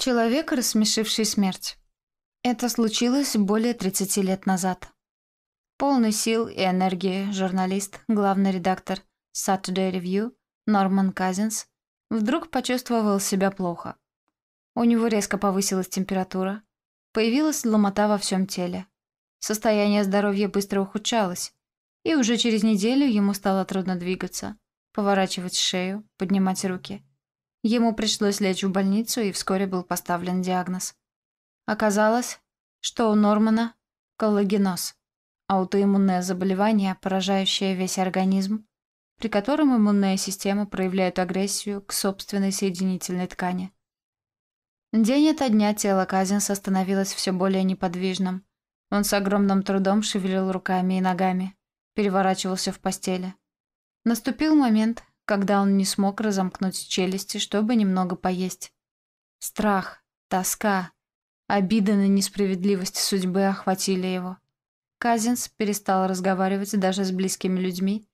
Человек, рассмешивший смерть. Это случилось более 30 лет назад. Полный сил и энергии журналист, главный редактор Saturday Review Норман Казинс вдруг почувствовал себя плохо. У него резко повысилась температура, появилась ломота во всем теле. Состояние здоровья быстро ухудшалось, и уже через неделю ему стало трудно двигаться, поворачивать шею, поднимать руки – Ему пришлось лечь в больницу, и вскоре был поставлен диагноз. Оказалось, что у Нормана коллагеноз, аутоиммунное заболевание, поражающее весь организм, при котором иммунная система проявляет агрессию к собственной соединительной ткани. День ото дня тело Казинса становилось все более неподвижным. Он с огромным трудом шевелил руками и ногами, переворачивался в постели. Наступил момент, когда он не смог разомкнуть челюсти, чтобы немного поесть. Страх, тоска, обида на несправедливость судьбы охватили его. Казинс перестал разговаривать даже с близкими людьми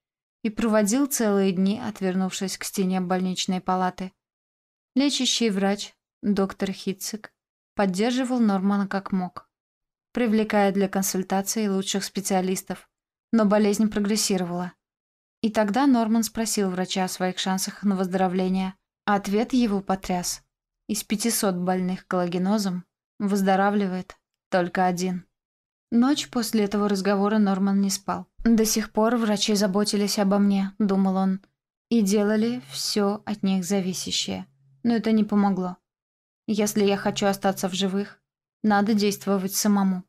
и проводил целые дни, отвернувшись к стене больничной палаты. Лечащий врач, доктор Хитцик, поддерживал Нормана как мог, привлекая для консультации лучших специалистов, но болезнь прогрессировала – и тогда Норман спросил врача о своих шансах на выздоровление. а Ответ его потряс. Из 500 больных коллагенозом выздоравливает только один. Ночь после этого разговора Норман не спал. До сих пор врачи заботились обо мне, думал он, и делали все от них зависящее. Но это не помогло. Если я хочу остаться в живых, надо действовать самому.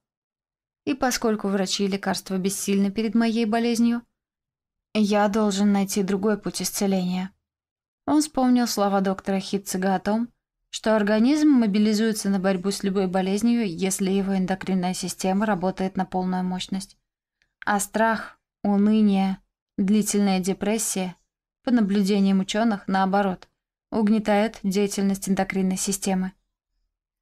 И поскольку врачи и лекарства бессильны перед моей болезнью, я должен найти другой путь исцеления. Он вспомнил слова доктора Хитцига о том, что организм мобилизуется на борьбу с любой болезнью, если его эндокринная система работает на полную мощность. А страх, уныние, длительная депрессия, по наблюдениям ученых, наоборот, угнетает деятельность эндокринной системы.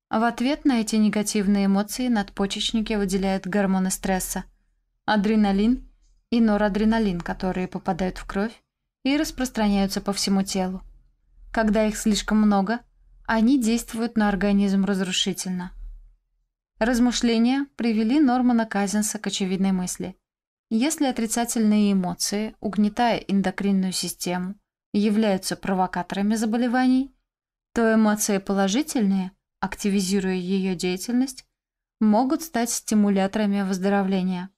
В ответ на эти негативные эмоции надпочечники выделяют гормоны стресса – адреналин и норадреналин, которые попадают в кровь и распространяются по всему телу. Когда их слишком много, они действуют на организм разрушительно. Размышления привели Нормана Казинса к очевидной мысли. Если отрицательные эмоции, угнетая эндокринную систему, являются провокаторами заболеваний, то эмоции положительные, активизируя ее деятельность, могут стать стимуляторами выздоровления.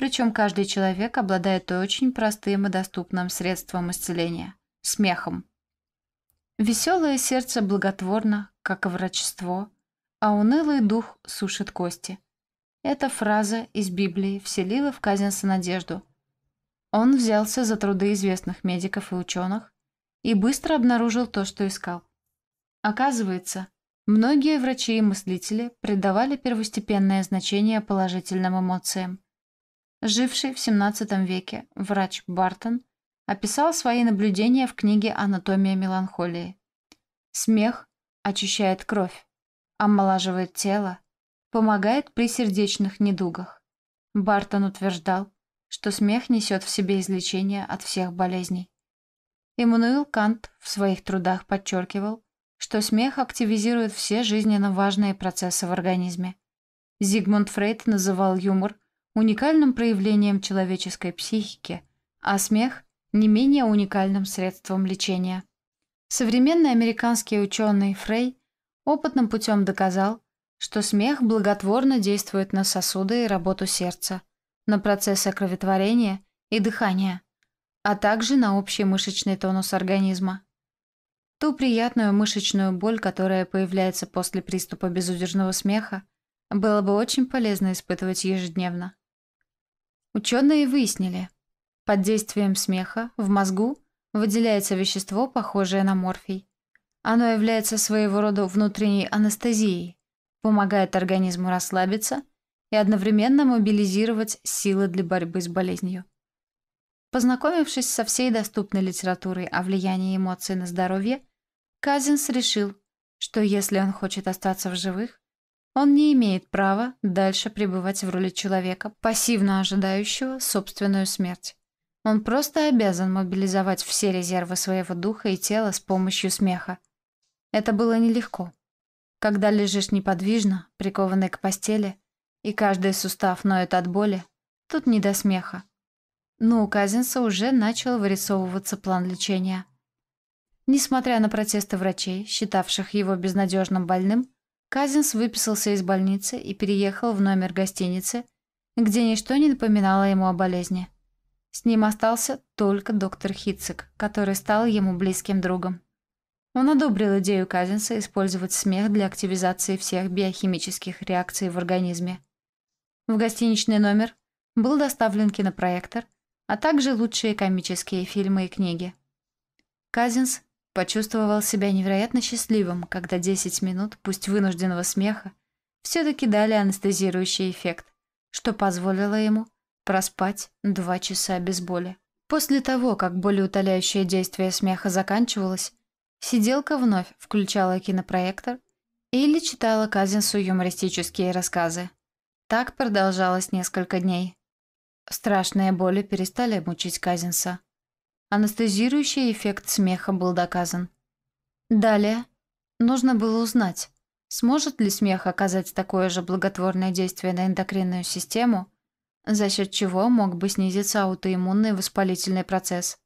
Причем каждый человек обладает очень простым и доступным средством исцеления – смехом. Веселое сердце благотворно, как и врачество, а унылый дух сушит кости. Эта фраза из Библии вселила в Казинса надежду. Он взялся за труды известных медиков и ученых и быстро обнаружил то, что искал. Оказывается, многие врачи и мыслители придавали первостепенное значение положительным эмоциям – живший в XVII веке врач Бартон, описал свои наблюдения в книге «Анатомия меланхолии». Смех очищает кровь, омолаживает тело, помогает при сердечных недугах. Бартон утверждал, что смех несет в себе излечение от всех болезней. Иммануил Кант в своих трудах подчеркивал, что смех активизирует все жизненно важные процессы в организме. Зигмунд Фрейд называл юмор уникальным проявлением человеческой психики, а смех – не менее уникальным средством лечения. Современный американский ученый Фрей опытным путем доказал, что смех благотворно действует на сосуды и работу сердца, на процессы кроветворения и дыхания, а также на общий мышечный тонус организма. Ту приятную мышечную боль, которая появляется после приступа безудержного смеха, было бы очень полезно испытывать ежедневно. Ученые выяснили, под действием смеха в мозгу выделяется вещество, похожее на морфий. Оно является своего рода внутренней анестезией, помогает организму расслабиться и одновременно мобилизировать силы для борьбы с болезнью. Познакомившись со всей доступной литературой о влиянии эмоций на здоровье, Казинс решил, что если он хочет остаться в живых, он не имеет права дальше пребывать в роли человека, пассивно ожидающего собственную смерть. Он просто обязан мобилизовать все резервы своего духа и тела с помощью смеха. Это было нелегко. Когда лежишь неподвижно, прикованный к постели, и каждый сустав ноет от боли, тут не до смеха. Но у Казинса уже начал вырисовываться план лечения. Несмотря на протесты врачей, считавших его безнадежным больным, Казинс выписался из больницы и переехал в номер гостиницы, где ничто не напоминало ему о болезни. С ним остался только доктор Хитцик, который стал ему близким другом. Он одобрил идею Казинса использовать смех для активизации всех биохимических реакций в организме. В гостиничный номер был доставлен кинопроектор, а также лучшие комические фильмы и книги. Казинс почувствовал себя невероятно счастливым, когда 10 минут, пусть вынужденного смеха, все-таки дали анестезирующий эффект, что позволило ему проспать два часа без боли. После того, как болеутоляющее действие смеха заканчивалось, сиделка вновь включала кинопроектор или читала Казинсу юмористические рассказы. Так продолжалось несколько дней. Страшные боли перестали мучить Казинса. Анестезирующий эффект смеха был доказан. Далее нужно было узнать, сможет ли смех оказать такое же благотворное действие на эндокринную систему, за счет чего мог бы снизиться аутоиммунный воспалительный процесс.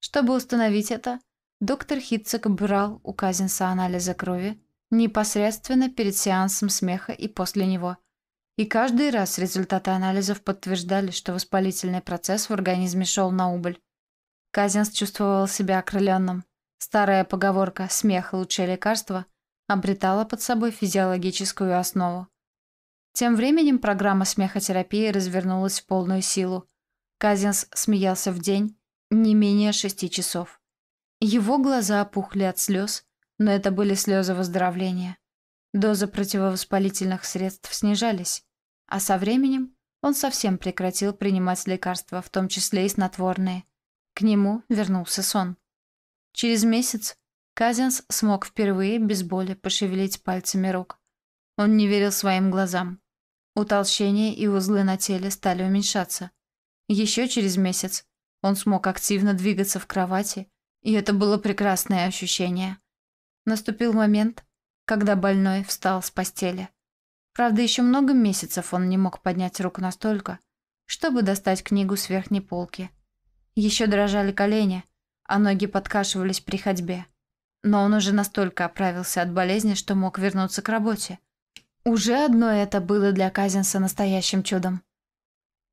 Чтобы установить это, доктор Хитцек брал у Казинса анализы крови непосредственно перед сеансом смеха и после него. И каждый раз результаты анализов подтверждали, что воспалительный процесс в организме шел на убыль. Казинс чувствовал себя окрыленным. Старая поговорка «смех – лучшее лекарство» обретала под собой физиологическую основу. Тем временем программа смехотерапии развернулась в полную силу. Казинс смеялся в день не менее шести часов. Его глаза опухли от слез, но это были слезы выздоровления. Дозы противовоспалительных средств снижались, а со временем он совсем прекратил принимать лекарства, в том числе и снотворные. К нему вернулся сон. Через месяц Казинс смог впервые без боли пошевелить пальцами рук. Он не верил своим глазам. Утолщение и узлы на теле стали уменьшаться. Еще через месяц он смог активно двигаться в кровати, и это было прекрасное ощущение. Наступил момент, когда больной встал с постели. Правда, еще много месяцев он не мог поднять руку настолько, чтобы достать книгу с верхней полки – еще дрожали колени, а ноги подкашивались при ходьбе. Но он уже настолько оправился от болезни, что мог вернуться к работе. Уже одно это было для Казинса настоящим чудом.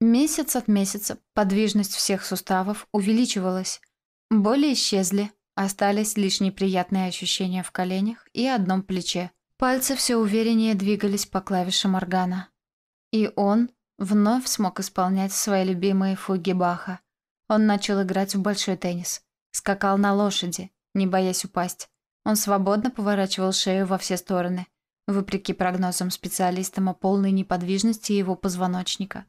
Месяц от месяца подвижность всех суставов увеличивалась. Боли исчезли, остались лишь неприятные ощущения в коленях и одном плече. Пальцы все увереннее двигались по клавишам органа. И он вновь смог исполнять свои любимые фуги Баха. Он начал играть в большой теннис. Скакал на лошади, не боясь упасть. Он свободно поворачивал шею во все стороны, вопреки прогнозам специалистам о полной неподвижности его позвоночника.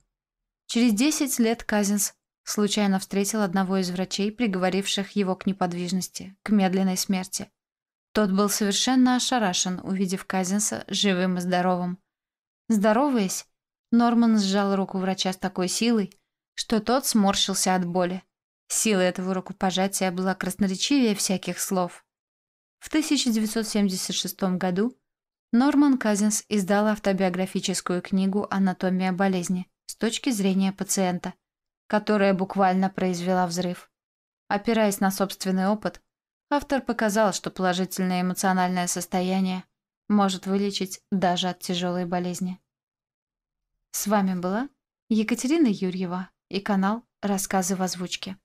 Через 10 лет Казинс случайно встретил одного из врачей, приговоривших его к неподвижности, к медленной смерти. Тот был совершенно ошарашен, увидев Казинса живым и здоровым. Здороваясь, Норман сжал руку врача с такой силой, что тот сморщился от боли. Сила этого рукопожатия была красноречивее всяких слов. В 1976 году Норман Казинс издал автобиографическую книгу «Анатомия болезни» с точки зрения пациента, которая буквально произвела взрыв. Опираясь на собственный опыт, автор показал, что положительное эмоциональное состояние может вылечить даже от тяжелой болезни. С вами была Екатерина Юрьева и канал «Рассказы в озвучке».